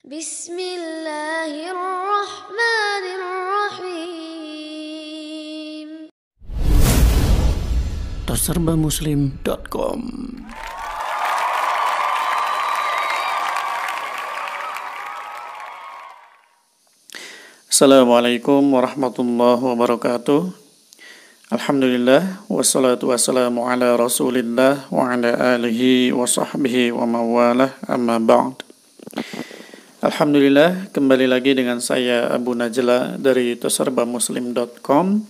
Bismillahirrahmanirrahim. Terserbamuslim.com Assalamualaikum warahmatullahi wabarakatuh. Alhamdulillah wassalatu wassalamu ala Rasulillah wa ala alihi wa sahbihi wa mawalah amma ba'd. Alhamdulillah, kembali lagi dengan saya Abu Najla dari toserbamuslim.com.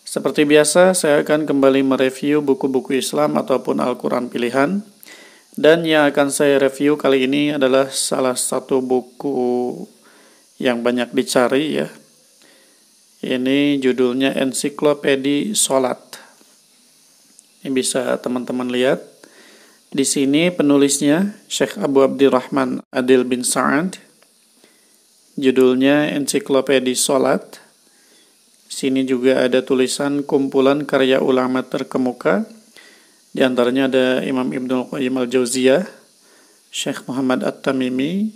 Seperti biasa, saya akan kembali mereview buku-buku Islam ataupun Al-Quran pilihan. Dan yang akan saya review kali ini adalah salah satu buku yang banyak dicari ya. Ini judulnya Ensiklopedi solat. Ini bisa teman-teman lihat di sini penulisnya Syekh Abu Abdirrahman Adil bin Sa'ad. Judulnya Ensiklopedi Salat. Sini juga ada tulisan kumpulan karya ulama terkemuka. Di antaranya ada Imam Ibnu Qayyim Al-Jauziyah, Syekh Muhammad At-Tamimi,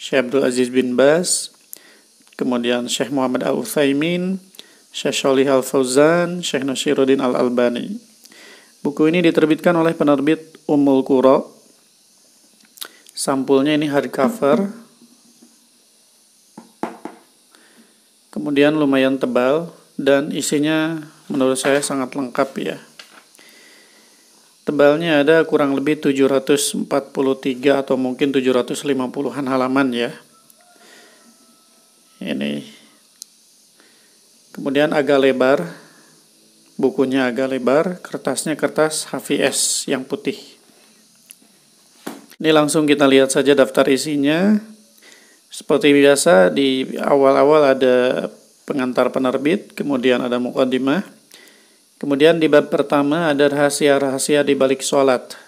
Syekh Abdul Aziz bin Bas, kemudian Syekh Muhammad Al-Utsaimin, Syekh Shalih Al-Fauzan, Syekh Nasiruddin Al-Albani. Buku ini diterbitkan oleh penerbit umul kuro Sampulnya ini hardcover. Kemudian lumayan tebal dan isinya menurut saya sangat lengkap ya. Tebalnya ada kurang lebih 743 atau mungkin 750-an halaman ya. Ini. Kemudian agak lebar. Bukunya agak lebar, kertasnya kertas HVS yang putih. Ini langsung kita lihat saja daftar isinya. Seperti biasa di awal-awal ada pengantar penerbit, kemudian ada mukaddimah. Kemudian di bab pertama ada rahasia-rahasia di balik sholat.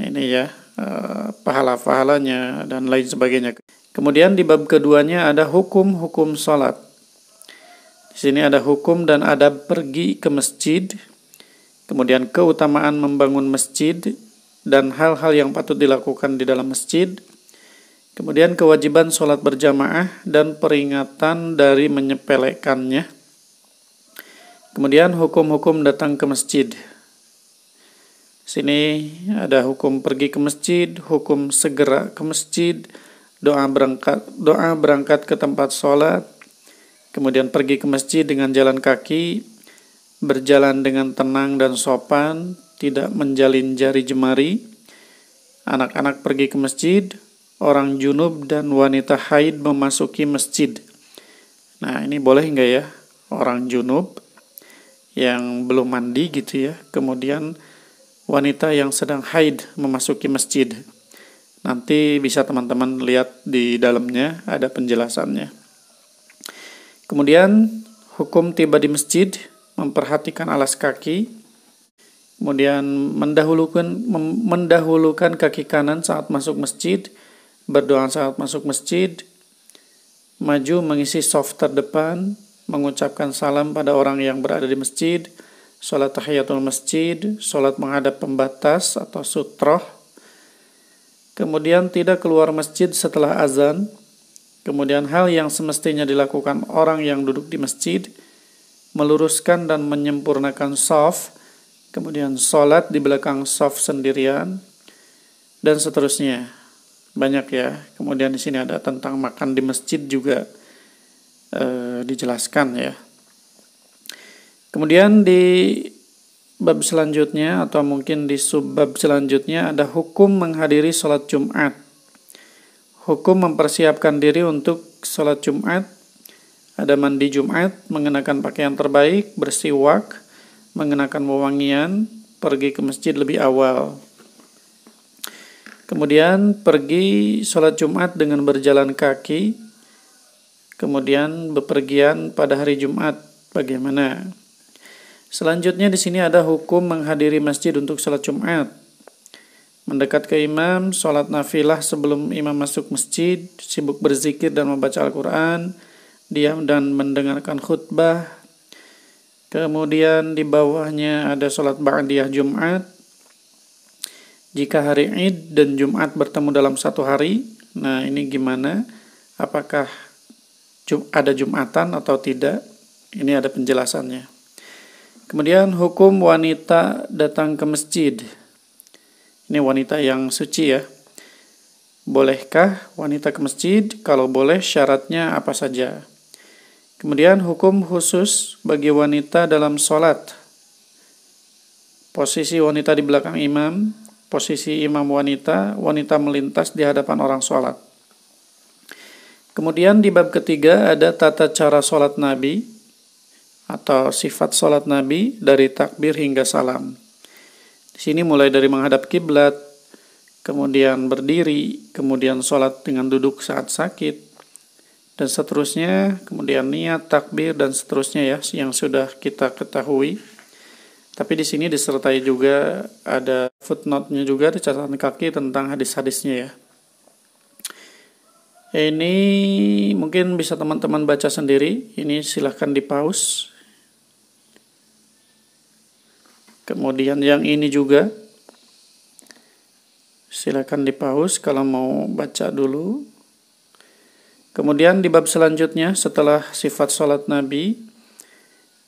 Ini ya, eh, pahala-pahalanya dan lain sebagainya. Kemudian di bab keduanya ada hukum-hukum sholat. Di sini ada hukum dan ada pergi ke masjid, kemudian keutamaan membangun masjid, dan hal-hal yang patut dilakukan di dalam masjid. Kemudian kewajiban sholat berjamaah dan peringatan dari menyepelekannya. Kemudian hukum-hukum datang ke masjid. Sini ada hukum pergi ke masjid, hukum segera ke masjid, doa berangkat doa berangkat ke tempat sholat, kemudian pergi ke masjid dengan jalan kaki, berjalan dengan tenang dan sopan, tidak menjalin jari jemari, anak-anak pergi ke masjid, orang junub dan wanita haid memasuki masjid. Nah, ini boleh nggak ya? Orang junub yang belum mandi gitu ya, kemudian wanita yang sedang haid memasuki masjid. Nanti bisa teman-teman lihat di dalamnya ada penjelasannya. Kemudian hukum tiba di masjid, memperhatikan alas kaki, kemudian mendahulukan mendahulukan kaki kanan saat masuk masjid, berdoa saat masuk masjid, maju mengisi soft terdepan, mengucapkan salam pada orang yang berada di masjid, sholat tahiyatul masjid, sholat menghadap pembatas atau sutroh, kemudian tidak keluar masjid setelah azan, kemudian hal yang semestinya dilakukan orang yang duduk di masjid, meluruskan dan menyempurnakan soft, kemudian sholat di belakang soft sendirian, dan seterusnya. Banyak ya. Kemudian di sini ada tentang makan di masjid juga e, dijelaskan ya. Kemudian di bab selanjutnya atau mungkin di subbab selanjutnya ada hukum menghadiri sholat Jumat. Hukum mempersiapkan diri untuk sholat Jumat. Ada mandi Jumat, mengenakan pakaian terbaik, bersiwak, mengenakan wewangian, pergi ke masjid lebih awal. Kemudian pergi sholat Jumat dengan berjalan kaki, kemudian bepergian pada hari Jumat. Bagaimana? Selanjutnya di sini ada hukum menghadiri masjid untuk sholat Jumat. Mendekat ke imam, sholat nafilah sebelum imam masuk masjid, sibuk berzikir dan membaca Al-Quran, diam dan mendengarkan khutbah, Kemudian di bawahnya ada sholat ba'diyah Jumat. Jika hari Id dan Jumat bertemu dalam satu hari, nah ini gimana? Apakah ada Jumatan atau tidak? Ini ada penjelasannya. Kemudian hukum wanita datang ke masjid. Ini wanita yang suci ya. Bolehkah wanita ke masjid? Kalau boleh syaratnya apa saja? Kemudian hukum khusus bagi wanita dalam sholat. Posisi wanita di belakang imam, posisi imam wanita, wanita melintas di hadapan orang sholat. Kemudian di bab ketiga ada tata cara sholat Nabi atau sifat sholat Nabi dari takbir hingga salam. Di sini mulai dari menghadap kiblat, kemudian berdiri, kemudian sholat dengan duduk saat sakit, dan seterusnya, kemudian niat, takbir dan seterusnya ya yang sudah kita ketahui. Tapi di sini disertai juga ada footnote-nya juga di catatan kaki tentang hadis-hadisnya ya. Ini mungkin bisa teman-teman baca sendiri. Ini silahkan di pause. Kemudian yang ini juga silahkan di pause kalau mau baca dulu. Kemudian di bab selanjutnya setelah sifat sholat Nabi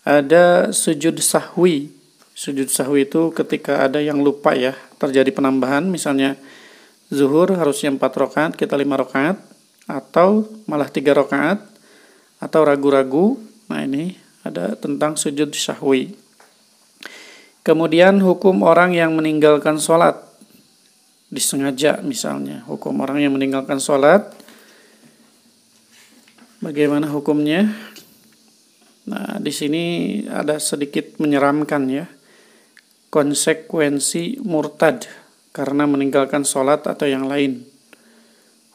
ada sujud sahwi. Sujud sahwi itu ketika ada yang lupa ya terjadi penambahan misalnya zuhur harusnya 4 rakaat kita 5 rakaat atau malah 3 rakaat atau ragu-ragu. Nah ini ada tentang sujud sahwi. Kemudian hukum orang yang meninggalkan sholat disengaja misalnya hukum orang yang meninggalkan sholat Bagaimana hukumnya? Nah, di sini ada sedikit menyeramkan ya. Konsekuensi murtad karena meninggalkan sholat atau yang lain.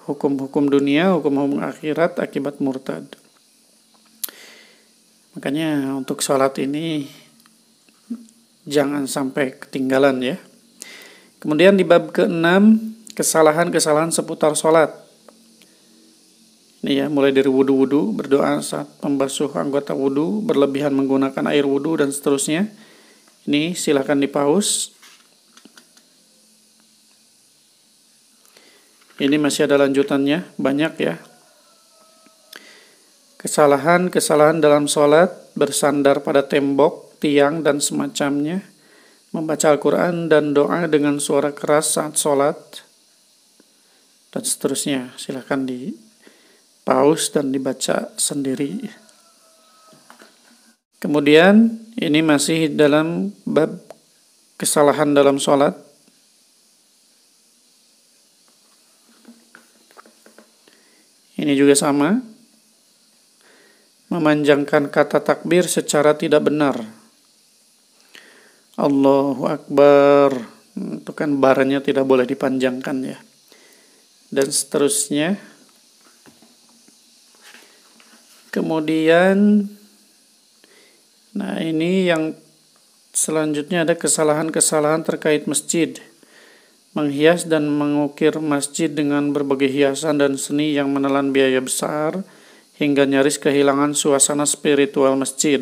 Hukum-hukum dunia, hukum-hukum akhirat akibat murtad. Makanya untuk sholat ini jangan sampai ketinggalan ya. Kemudian di bab ke-6, kesalahan-kesalahan seputar sholat. Nih ya, mulai dari wudhu-wudhu, berdoa saat membasuh anggota wudhu, berlebihan menggunakan air wudhu, dan seterusnya. Ini silahkan dipaus. Ini masih ada lanjutannya, banyak ya. Kesalahan-kesalahan dalam sholat bersandar pada tembok, tiang, dan semacamnya. Membaca Al-Quran dan doa dengan suara keras saat sholat. Dan seterusnya, silahkan di paus dan dibaca sendiri. Kemudian ini masih dalam bab kesalahan dalam sholat. Ini juga sama. Memanjangkan kata takbir secara tidak benar. Allahu Akbar. Itu kan baranya tidak boleh dipanjangkan ya. Dan seterusnya. Kemudian nah ini yang selanjutnya ada kesalahan-kesalahan terkait masjid. Menghias dan mengukir masjid dengan berbagai hiasan dan seni yang menelan biaya besar hingga nyaris kehilangan suasana spiritual masjid.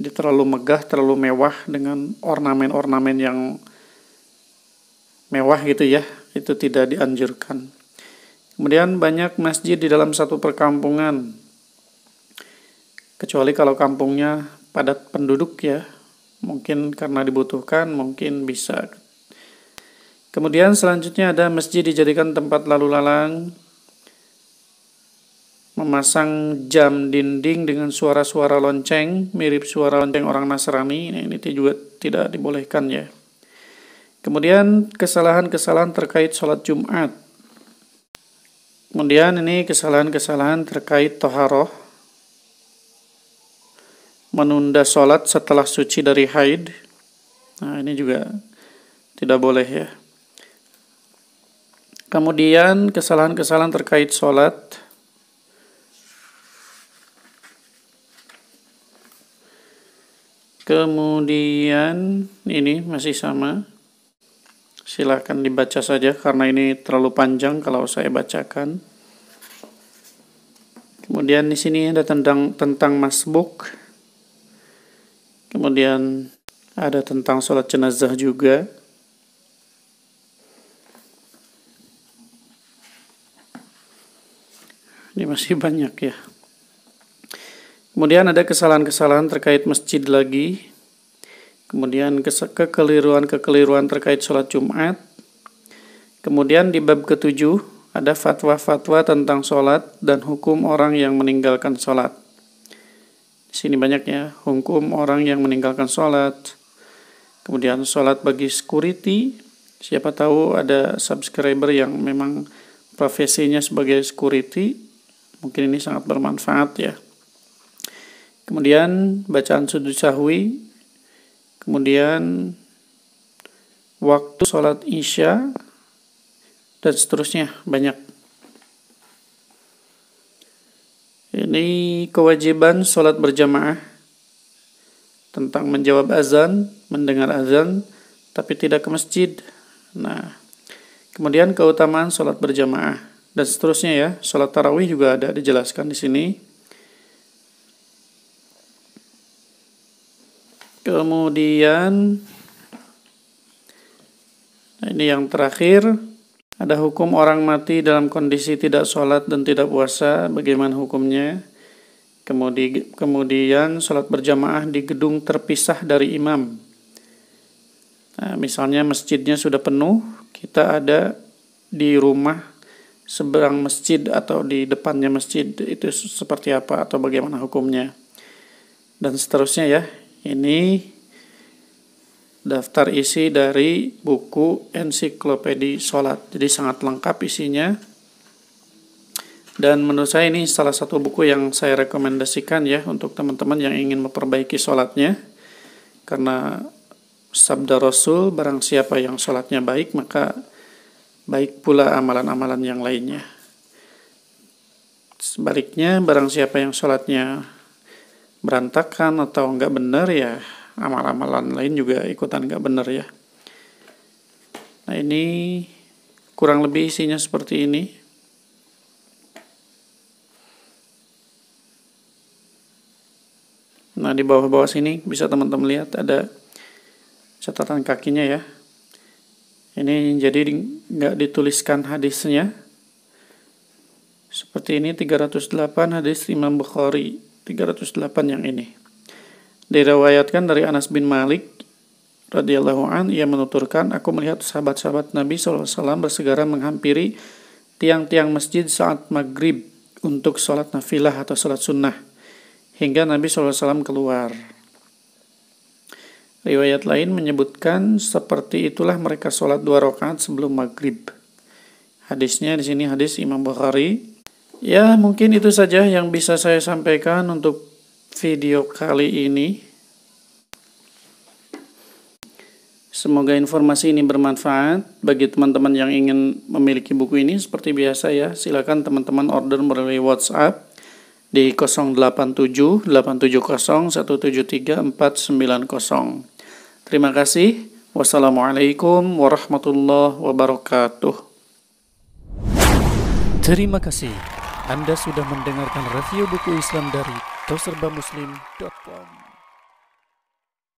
Jadi terlalu megah, terlalu mewah dengan ornamen-ornamen yang mewah gitu ya, itu tidak dianjurkan. Kemudian banyak masjid di dalam satu perkampungan kecuali kalau kampungnya padat penduduk ya mungkin karena dibutuhkan mungkin bisa kemudian selanjutnya ada masjid dijadikan tempat lalu lalang memasang jam dinding dengan suara-suara lonceng mirip suara lonceng orang Nasrani nah, ini juga tidak dibolehkan ya kemudian kesalahan-kesalahan terkait sholat Jumat kemudian ini kesalahan-kesalahan terkait toharoh menunda sholat setelah suci dari haid. Nah, ini juga tidak boleh ya. Kemudian kesalahan-kesalahan terkait sholat. Kemudian ini masih sama. Silahkan dibaca saja karena ini terlalu panjang kalau saya bacakan. Kemudian di sini ada tentang tentang masbuk. Kemudian ada tentang sholat jenazah juga. Ini masih banyak ya. Kemudian ada kesalahan-kesalahan terkait masjid lagi. Kemudian kekeliruan-kekeliruan terkait sholat Jumat. Kemudian di bab ketujuh ada fatwa-fatwa tentang sholat dan hukum orang yang meninggalkan sholat sini banyaknya hukum orang yang meninggalkan sholat kemudian sholat bagi security siapa tahu ada subscriber yang memang profesinya sebagai security mungkin ini sangat bermanfaat ya kemudian bacaan sujud sahwi kemudian waktu sholat isya dan seterusnya banyak Ini kewajiban sholat berjamaah tentang menjawab azan, mendengar azan, tapi tidak ke masjid. Nah, kemudian keutamaan sholat berjamaah dan seterusnya ya. Sholat tarawih juga ada dijelaskan di sini. Kemudian, nah, ini yang terakhir, ada hukum orang mati dalam kondisi tidak sholat dan tidak puasa, bagaimana hukumnya? Kemudian, kemudian sholat berjamaah di gedung terpisah dari imam. Nah, misalnya masjidnya sudah penuh, kita ada di rumah seberang masjid atau di depannya masjid itu seperti apa atau bagaimana hukumnya dan seterusnya ya ini daftar isi dari buku ensiklopedi sholat. Jadi sangat lengkap isinya. Dan menurut saya ini salah satu buku yang saya rekomendasikan ya untuk teman-teman yang ingin memperbaiki sholatnya. Karena sabda Rasul, barang siapa yang sholatnya baik, maka baik pula amalan-amalan yang lainnya. Sebaliknya, barang siapa yang sholatnya berantakan atau enggak benar ya amal-amalan lain juga ikutan nggak benar ya. Nah ini kurang lebih isinya seperti ini. Nah di bawah-bawah sini bisa teman-teman lihat ada catatan kakinya ya. Ini jadi nggak dituliskan hadisnya. Seperti ini 308 hadis Imam Bukhari, 308 yang ini. Diriwayatkan dari Anas bin Malik radhiyallahu an ia menuturkan aku melihat sahabat-sahabat Nabi SAW bersegera menghampiri tiang-tiang masjid saat maghrib untuk sholat nafilah atau sholat sunnah hingga Nabi SAW keluar. Riwayat lain menyebutkan seperti itulah mereka sholat dua rakaat sebelum maghrib. Hadisnya di sini hadis Imam Bukhari. Ya mungkin itu saja yang bisa saya sampaikan untuk video kali ini. Semoga informasi ini bermanfaat bagi teman-teman yang ingin memiliki buku ini. Seperti biasa ya, silakan teman-teman order melalui WhatsApp di 087 870 173 490. Terima kasih. Wassalamualaikum warahmatullahi wabarakatuh. Terima kasih. Anda sudah mendengarkan review buku Islam dari toserbamuslim.com